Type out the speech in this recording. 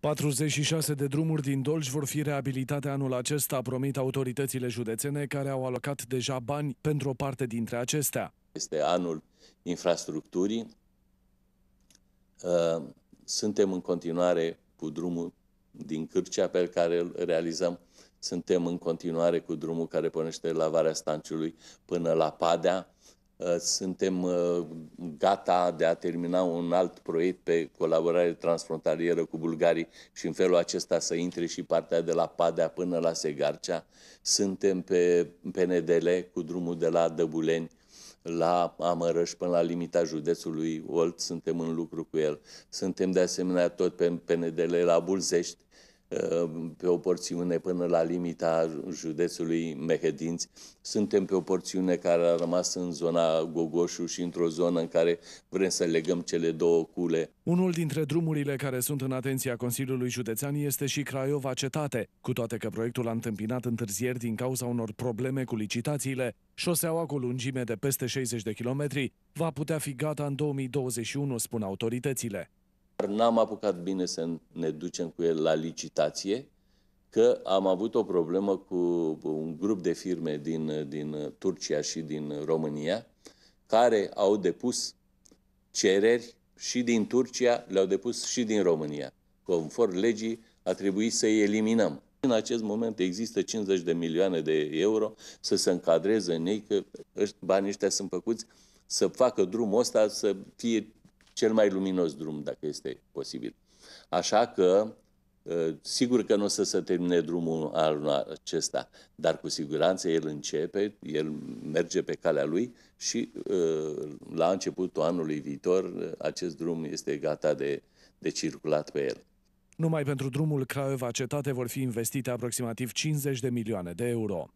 46 de drumuri din Dolj vor fi reabilitate anul acesta, promit autoritățile județene care au alocat deja bani pentru o parte dintre acestea. Este anul infrastructurii. Ă, suntem în continuare cu drumul din Cârcea pe care îl realizăm. Suntem în continuare cu drumul care pornește la Varea Stanciului până la Padea. Uh, suntem uh, gata de a termina un alt proiect pe colaborare transfrontalieră cu bulgarii și în felul acesta să intre și partea de la Padea până la Segarcea. Suntem pe PNDL cu drumul de la Dăbuleni la Amărăș până la limita județului Olt, suntem în lucru cu el. Suntem de asemenea tot pe PNDL la Bulzești, Ehm, pe o porțiune până la limita județului Mehedinți. Suntem pe o porțiune care a rămas în zona Gogoșu și într-o zonă în care vrem să legăm cele două cule. Unul dintre drumurile care sunt în atenția Consiliului Județean este și Craiova Cetate, cu toate că proiectul a întâmpinat întârzieri din cauza unor probleme cu licitațiile. Șoseaua cu lungime de peste 60 de kilometri va putea fi gata în 2021, spun autoritățile. N-am apucat bine să ne ducem cu el la licitație, că am avut o problemă cu un grup de firme din, din Turcia și din România, care au depus cereri și din Turcia, le-au depus și din România. Conform legii, a trebuit să-i eliminăm. În acest moment există 50 de milioane de euro să se încadreze în ei, că banii ăștia sunt făcuți să facă drumul ăsta să fie cel mai luminos drum, dacă este posibil. Așa că, ă, sigur că nu o să se termine drumul anul acesta, dar cu siguranță el începe, el merge pe calea lui și ă, la începutul anului viitor acest drum este gata de, de circulat pe el. Numai pentru drumul Craiova-Cetate vor fi investite aproximativ 50 de milioane de euro.